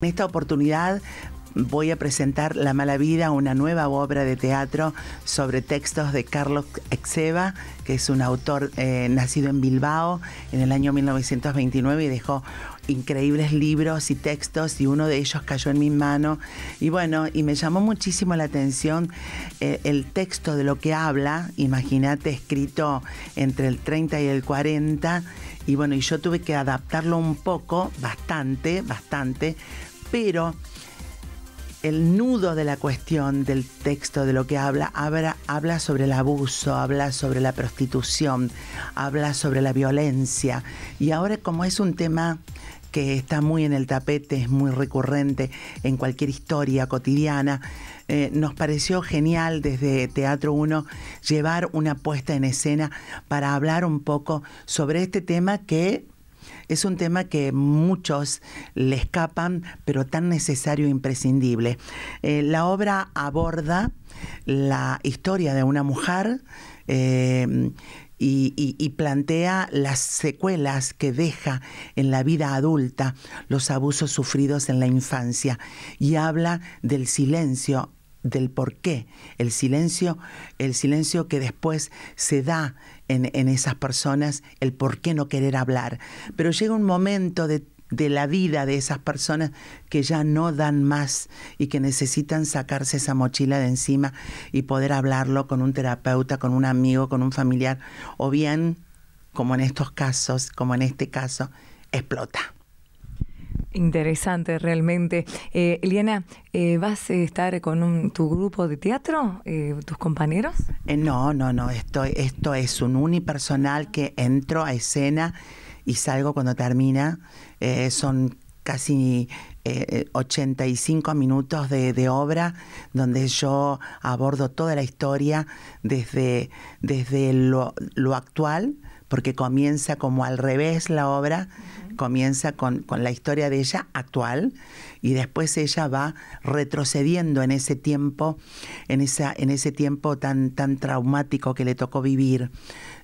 En esta oportunidad voy a presentar La mala vida, una nueva obra de teatro sobre textos de Carlos Exceba, que es un autor eh, nacido en Bilbao en el año 1929 y dejó increíbles libros y textos y uno de ellos cayó en mi mano y bueno, y me llamó muchísimo la atención eh, el texto de lo que habla, imagínate, escrito entre el 30 y el 40 y bueno, y yo tuve que adaptarlo un poco, bastante, bastante, pero el nudo de la cuestión del texto, de lo que habla, habla, sobre el abuso, habla sobre la prostitución, habla sobre la violencia. Y ahora como es un tema que está muy en el tapete, es muy recurrente en cualquier historia cotidiana, eh, nos pareció genial desde Teatro 1 llevar una puesta en escena para hablar un poco sobre este tema que es un tema que muchos le escapan, pero tan necesario e imprescindible. Eh, la obra aborda la historia de una mujer eh, y, plantea las secuelas que deja en la vida adulta los abusos sufridos en la infancia y habla del silencio del por qué, el silencio, el silencio que después se da en, esas personas, el por qué no querer hablar. Pero llega un momento de de la vida de esas personas que ya no dan más y que necesitan sacarse esa mochila de encima y poder hablarlo con un terapeuta, con un amigo, con un familiar, o bien, como en estos casos, como en este caso, explota. Interesante, realmente. Eh, Eliana, eh, ¿vas a eh, estar con tu grupo de teatro, eh, tus compañeros? no, no, no. Esto, esto es un unipersonal que entro a escena y salgo cuando termina. son casi 85 eh, minutos de, obra donde yo abordo toda la historia desde, desde lo, actual, porque comienza como al revés la obra, comienza con, la historia de ella actual y después ella va retrocediendo en ese tiempo, en, esa, en ese tiempo tan, tan traumático que le tocó vivir.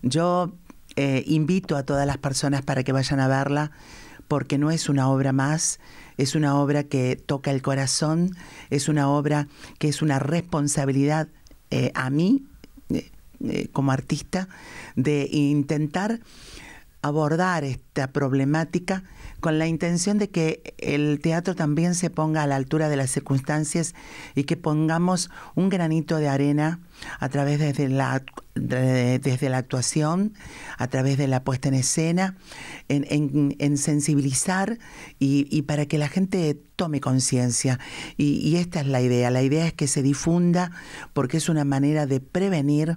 Yo eh, invito a todas las personas para que vayan a verla porque no es una obra más, es una obra que toca el corazón, es una obra que es una responsabilidad eh, a mí eh, eh, como artista de intentar abordar esta problemática con la intención de que el teatro también se ponga a la altura de las circunstancias y que pongamos un granito de arena a través desde la, de, desde la actuación, a través de la puesta en escena, en, sensibilizar y, para que la gente tome conciencia. Y, y esta es la idea. La idea es que se difunda porque es una manera de prevenir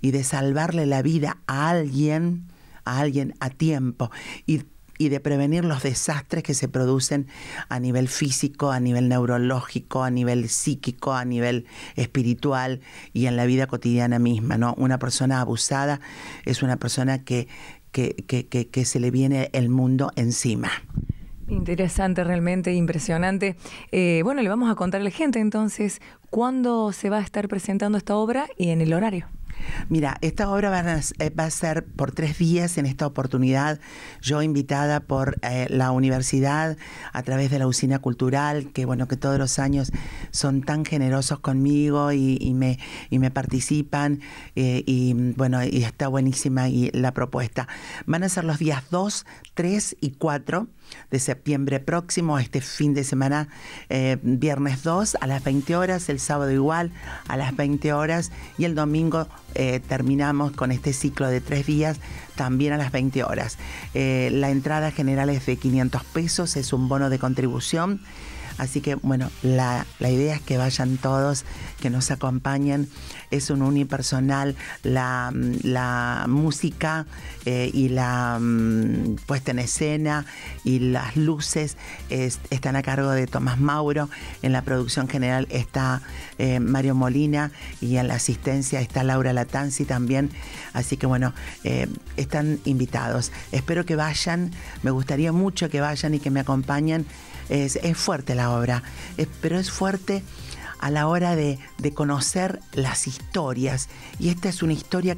y de salvarle la vida a alguien a alguien a tiempo y y de prevenir los desastres que se producen a nivel físico, a nivel neurológico, a nivel psíquico, a nivel espiritual y en la vida cotidiana misma. ¿no? Una persona abusada es una persona que, se le viene el mundo encima. Interesante, realmente impresionante. Eh, bueno, le vamos a contar a la gente entonces cuándo se va a estar presentando esta obra y en el horario. Mira, esta obra eh, va a, ser por tres días en esta oportunidad. Yo invitada por eh, la universidad a través de la usina cultural, que bueno, que todos los años son tan generosos conmigo y, me, participan. Eh, y bueno, y está buenísima la propuesta. Van a ser los días 2, 3 y 4 de septiembre próximo, este fin de semana, eh, viernes 2 a las 20 horas, el sábado igual a las 20 horas y el domingo eh, terminamos con este ciclo de tres días también a las 20 horas. Eh, la entrada general es de 500 pesos, es un bono de contribución. Así que bueno, la, idea es que vayan todos, que nos acompañen. Es un unipersonal, la, mm, la música eh, y la mm, puesta en escena y las luces están a cargo de Tomás Mauro. En la producción general está eh, Mario Molina y en la asistencia está Laura Latanzi también. Así que bueno, eh, están invitados. Espero que vayan, me gustaría mucho que vayan y que me acompañen es, es fuerte la obra, pero es fuerte a la hora de, de conocer las historias. Y esta es una historia que